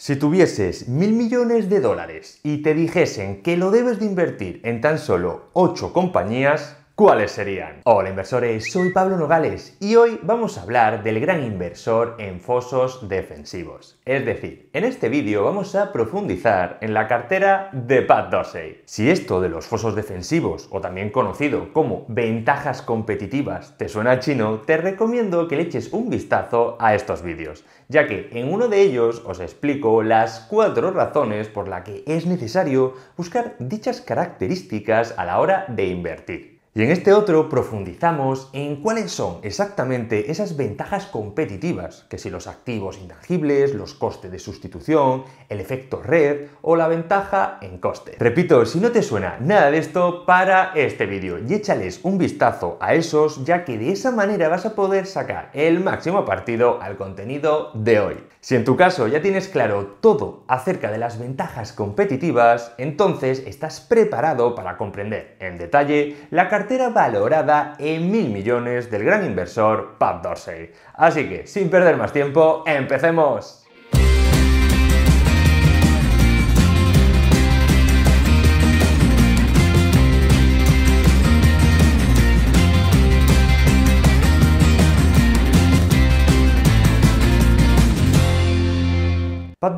Si tuvieses mil millones de dólares y te dijesen que lo debes de invertir en tan solo 8 compañías, ¿cuáles serían? Hola inversores, soy Pablo Nogales y hoy vamos a hablar del gran inversor en fosos defensivos. Es decir, en este vídeo vamos a profundizar en la cartera de Pat Dorsey. Si esto de los fosos defensivos, o también conocido como ventajas competitivas, te suena chino, te recomiendo que le eches un vistazo a estos vídeos, ya que en uno de ellos os explico las cuatro razones por las que es necesario buscar dichas características a la hora de invertir. Y en este otro profundizamos en cuáles son exactamente esas ventajas competitivas, que si los activos intangibles, los costes de sustitución, el efecto red o la ventaja en coste. Repito, si no te suena nada de esto, para este vídeo y échales un vistazo a esos, ya que de esa manera vas a poder sacar el máximo partido al contenido de hoy. Si en tu caso ya tienes claro todo acerca de las ventajas competitivas, entonces estás preparado para comprender en detalle la característica cartera valorada en mil millones del gran inversor Pab Dorsey. Así que, sin perder más tiempo, empecemos.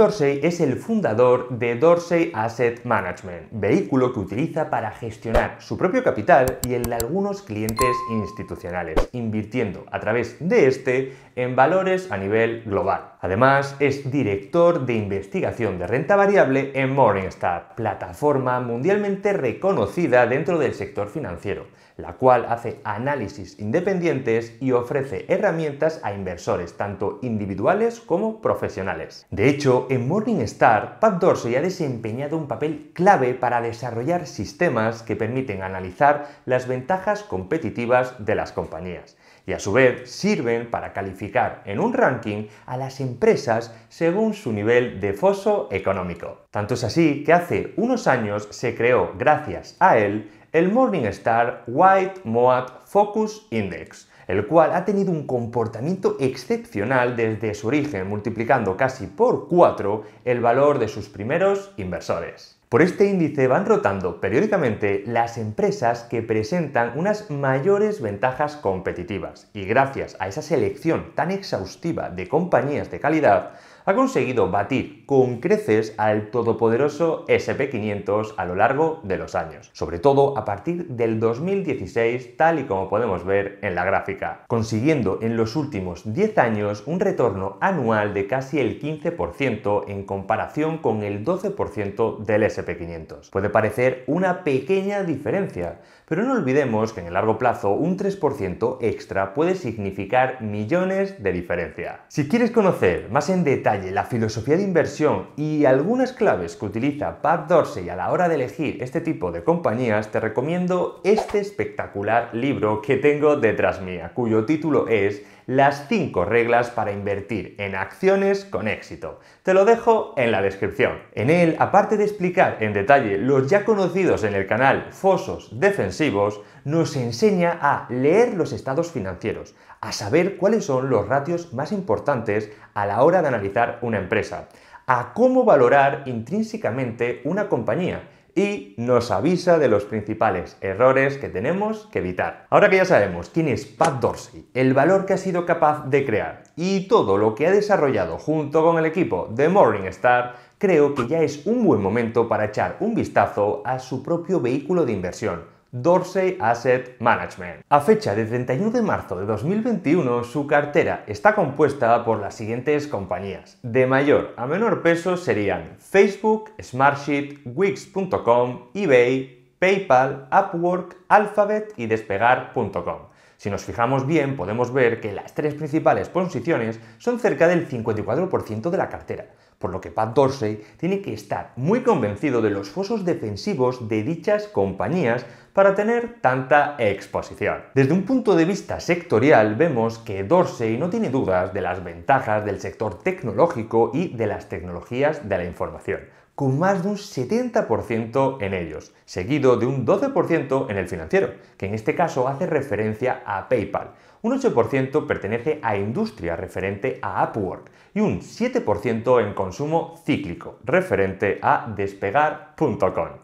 Dorsey es el fundador de Dorsey Asset Management, vehículo que utiliza para gestionar su propio capital y el de algunos clientes institucionales, invirtiendo a través de este en valores a nivel global. Además, es director de investigación de renta variable en Morningstar, plataforma mundialmente reconocida dentro del sector financiero la cual hace análisis independientes y ofrece herramientas a inversores, tanto individuales como profesionales. De hecho, en Morningstar, Pat Dorsey ha desempeñado un papel clave para desarrollar sistemas que permiten analizar las ventajas competitivas de las compañías y a su vez sirven para calificar en un ranking a las empresas según su nivel de foso económico. Tanto es así que hace unos años se creó, gracias a él, el Morningstar White Moat Focus Index, el cual ha tenido un comportamiento excepcional desde su origen, multiplicando casi por 4 el valor de sus primeros inversores. Por este índice van rotando periódicamente las empresas que presentan unas mayores ventajas competitivas y gracias a esa selección tan exhaustiva de compañías de calidad, ha conseguido batir con creces al todopoderoso SP500 a lo largo de los años, sobre todo a partir del 2016 tal y como podemos ver en la gráfica, consiguiendo en los últimos 10 años un retorno anual de casi el 15% en comparación con el 12% del SP500. Puede parecer una pequeña diferencia, pero no olvidemos que en el largo plazo un 3% extra puede significar millones de diferencia. Si quieres conocer más en detalle la filosofía de inversión y algunas claves que utiliza Pat Dorsey a la hora de elegir este tipo de compañías, te recomiendo este espectacular libro que tengo detrás mía, cuyo título es las 5 reglas para invertir en acciones con éxito. Te lo dejo en la descripción. En él, aparte de explicar en detalle los ya conocidos en el canal fosos defensivos, nos enseña a leer los estados financieros, a saber cuáles son los ratios más importantes a la hora de analizar una empresa, a cómo valorar intrínsecamente una compañía, y nos avisa de los principales errores que tenemos que evitar. Ahora que ya sabemos quién es Pat Dorsey, el valor que ha sido capaz de crear y todo lo que ha desarrollado junto con el equipo de Morningstar, creo que ya es un buen momento para echar un vistazo a su propio vehículo de inversión Dorsey Asset Management. A fecha de 31 de marzo de 2021, su cartera está compuesta por las siguientes compañías. De mayor a menor peso serían Facebook, Smartsheet, Wix.com, eBay, PayPal, Upwork, Alphabet y despegar.com. Si nos fijamos bien, podemos ver que las tres principales posiciones son cerca del 54% de la cartera, por lo que Pat Dorsey tiene que estar muy convencido de los fosos defensivos de dichas compañías para tener tanta exposición. Desde un punto de vista sectorial, vemos que Dorsey no tiene dudas de las ventajas del sector tecnológico y de las tecnologías de la información con más de un 70% en ellos, seguido de un 12% en el financiero, que en este caso hace referencia a PayPal. Un 8% pertenece a industria referente a Upwork y un 7% en consumo cíclico referente a despegar.com.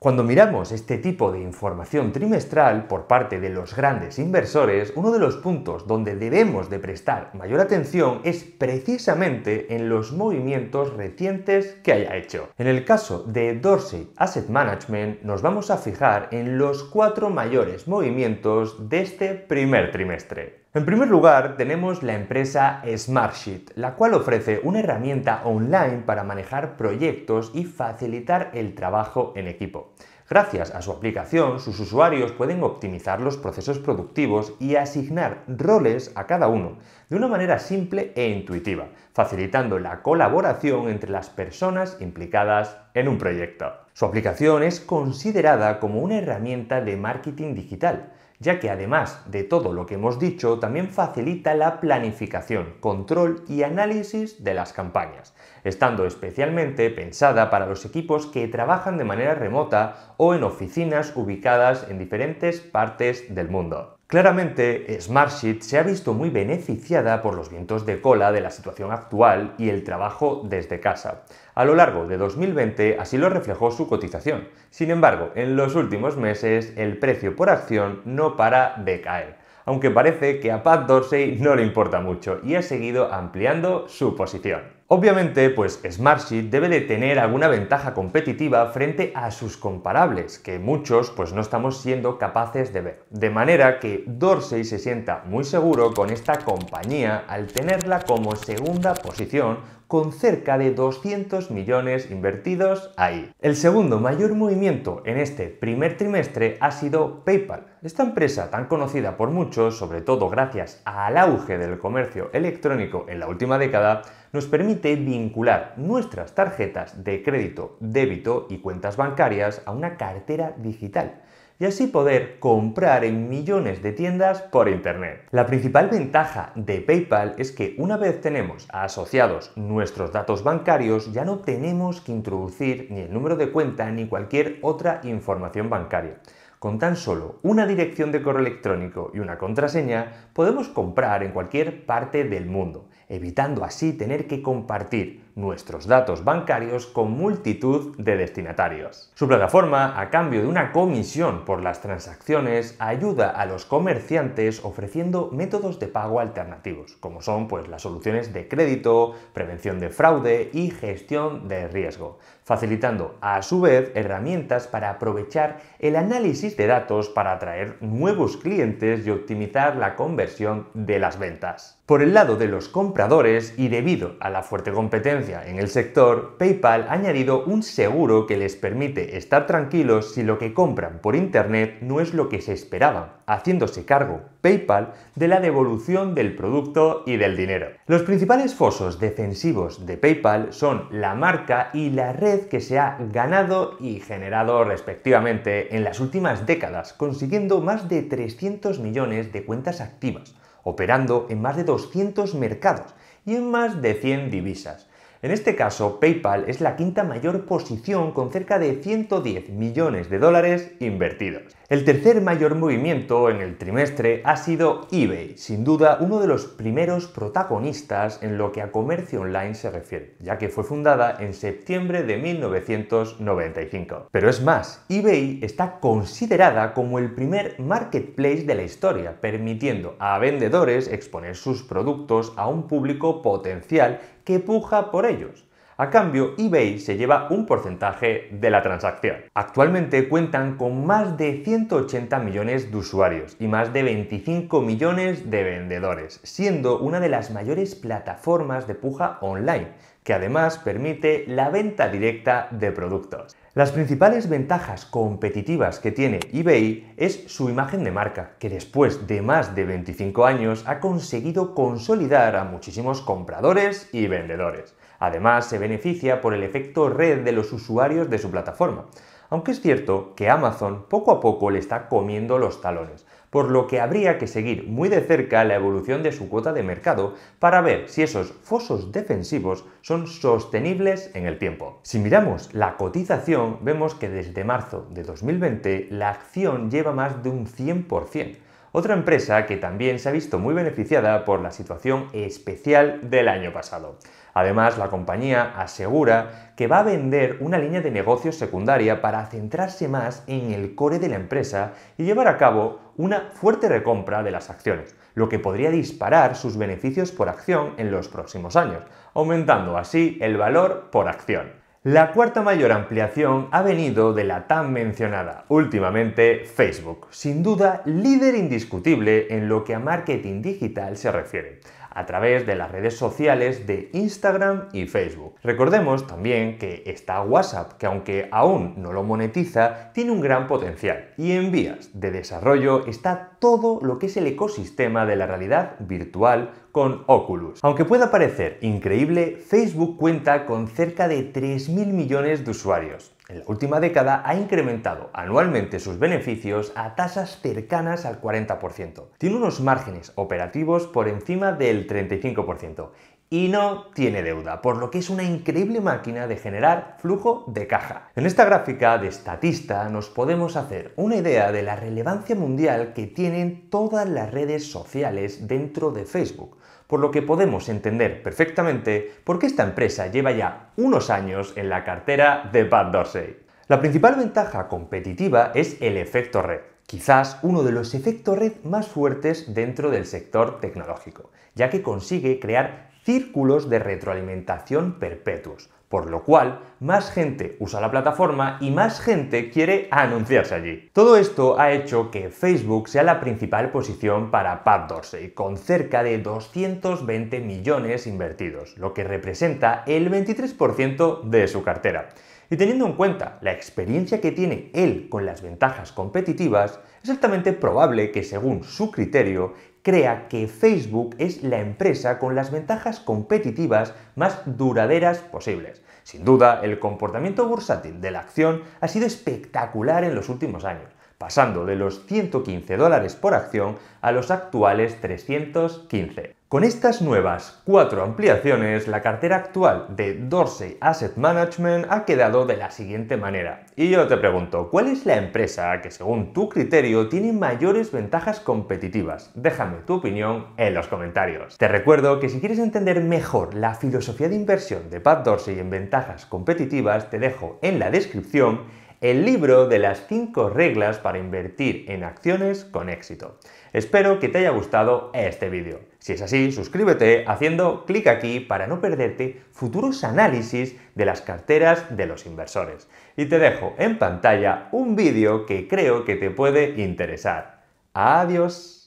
Cuando miramos este tipo de información trimestral por parte de los grandes inversores, uno de los puntos donde debemos de prestar mayor atención es precisamente en los movimientos recientes que haya hecho. En el caso de Dorsey Asset Management nos vamos a fijar en los cuatro mayores movimientos de este primer trimestre. En primer lugar, tenemos la empresa Smartsheet, la cual ofrece una herramienta online para manejar proyectos y facilitar el trabajo en equipo. Gracias a su aplicación, sus usuarios pueden optimizar los procesos productivos y asignar roles a cada uno de una manera simple e intuitiva, facilitando la colaboración entre las personas implicadas en un proyecto. Su aplicación es considerada como una herramienta de marketing digital ya que además de todo lo que hemos dicho, también facilita la planificación, control y análisis de las campañas, estando especialmente pensada para los equipos que trabajan de manera remota o en oficinas ubicadas en diferentes partes del mundo. Claramente, Smartsheet se ha visto muy beneficiada por los vientos de cola de la situación actual y el trabajo desde casa. A lo largo de 2020 así lo reflejó su cotización. Sin embargo, en los últimos meses el precio por acción no para de caer aunque parece que a Pat Dorsey no le importa mucho y ha seguido ampliando su posición. Obviamente, pues Smartsheet debe de tener alguna ventaja competitiva frente a sus comparables, que muchos pues no estamos siendo capaces de ver. De manera que Dorsey se sienta muy seguro con esta compañía al tenerla como segunda posición con cerca de 200 millones invertidos ahí. El segundo mayor movimiento en este primer trimestre ha sido PayPal. Esta empresa tan conocida por muchos, sobre todo gracias al auge del comercio electrónico en la última década, nos permite vincular nuestras tarjetas de crédito, débito y cuentas bancarias a una cartera digital y así poder comprar en millones de tiendas por Internet. La principal ventaja de PayPal es que una vez tenemos asociados nuestros datos bancarios, ya no tenemos que introducir ni el número de cuenta ni cualquier otra información bancaria. Con tan solo una dirección de correo electrónico y una contraseña, podemos comprar en cualquier parte del mundo, evitando así tener que compartir nuestros datos bancarios con multitud de destinatarios. Su plataforma, a cambio de una comisión por las transacciones, ayuda a los comerciantes ofreciendo métodos de pago alternativos, como son pues, las soluciones de crédito, prevención de fraude y gestión de riesgo, facilitando a su vez herramientas para aprovechar el análisis de datos para atraer nuevos clientes y optimizar la conversión de las ventas. Por el lado de los compradores y debido a la fuerte competencia en el sector, PayPal ha añadido un seguro que les permite estar tranquilos si lo que compran por Internet no es lo que se esperaba, haciéndose cargo PayPal de la devolución del producto y del dinero. Los principales fosos defensivos de PayPal son la marca y la red que se ha ganado y generado respectivamente en las últimas décadas, consiguiendo más de 300 millones de cuentas activas, operando en más de 200 mercados y en más de 100 divisas, en este caso, PayPal es la quinta mayor posición con cerca de 110 millones de dólares invertidos. El tercer mayor movimiento en el trimestre ha sido eBay, sin duda uno de los primeros protagonistas en lo que a comercio online se refiere, ya que fue fundada en septiembre de 1995. Pero es más, eBay está considerada como el primer marketplace de la historia, permitiendo a vendedores exponer sus productos a un público potencial que puja por ellos. A cambio, eBay se lleva un porcentaje de la transacción. Actualmente cuentan con más de 180 millones de usuarios y más de 25 millones de vendedores, siendo una de las mayores plataformas de puja online, que además permite la venta directa de productos. Las principales ventajas competitivas que tiene eBay es su imagen de marca, que después de más de 25 años ha conseguido consolidar a muchísimos compradores y vendedores. Además, se beneficia por el efecto red de los usuarios de su plataforma. Aunque es cierto que Amazon poco a poco le está comiendo los talones, por lo que habría que seguir muy de cerca la evolución de su cuota de mercado para ver si esos fosos defensivos son sostenibles en el tiempo. Si miramos la cotización, vemos que desde marzo de 2020 la acción lleva más de un 100%. Otra empresa que también se ha visto muy beneficiada por la situación especial del año pasado. Además, la compañía asegura que va a vender una línea de negocios secundaria para centrarse más en el core de la empresa y llevar a cabo una fuerte recompra de las acciones, lo que podría disparar sus beneficios por acción en los próximos años, aumentando así el valor por acción. La cuarta mayor ampliación ha venido de la tan mencionada últimamente Facebook, sin duda líder indiscutible en lo que a marketing digital se refiere a través de las redes sociales de Instagram y Facebook. Recordemos también que está WhatsApp, que aunque aún no lo monetiza, tiene un gran potencial y en vías de desarrollo está todo lo que es el ecosistema de la realidad virtual con Oculus. Aunque pueda parecer increíble, Facebook cuenta con cerca de 3.000 millones de usuarios en la última década ha incrementado anualmente sus beneficios a tasas cercanas al 40%. Tiene unos márgenes operativos por encima del 35% y no tiene deuda, por lo que es una increíble máquina de generar flujo de caja. En esta gráfica de estatista nos podemos hacer una idea de la relevancia mundial que tienen todas las redes sociales dentro de Facebook por lo que podemos entender perfectamente por qué esta empresa lleva ya unos años en la cartera de Pat Dorsey. La principal ventaja competitiva es el efecto red, quizás uno de los efectos red más fuertes dentro del sector tecnológico, ya que consigue crear círculos de retroalimentación perpetuos, por lo cual más gente usa la plataforma y más gente quiere anunciarse allí. Todo esto ha hecho que Facebook sea la principal posición para Pat Dorsey, con cerca de 220 millones invertidos, lo que representa el 23% de su cartera. Y teniendo en cuenta la experiencia que tiene él con las ventajas competitivas, es altamente probable que según su criterio crea que Facebook es la empresa con las ventajas competitivas más duraderas posibles. Sin duda, el comportamiento bursátil de la acción ha sido espectacular en los últimos años, pasando de los 115 dólares por acción a los actuales 315. Con estas nuevas cuatro ampliaciones, la cartera actual de Dorsey Asset Management ha quedado de la siguiente manera. Y yo te pregunto, ¿cuál es la empresa que según tu criterio tiene mayores ventajas competitivas? Déjame tu opinión en los comentarios. Te recuerdo que si quieres entender mejor la filosofía de inversión de Pat Dorsey en ventajas competitivas, te dejo en la descripción el libro de las 5 reglas para invertir en acciones con éxito. Espero que te haya gustado este vídeo. Si es así, suscríbete haciendo clic aquí para no perderte futuros análisis de las carteras de los inversores. Y te dejo en pantalla un vídeo que creo que te puede interesar. Adiós.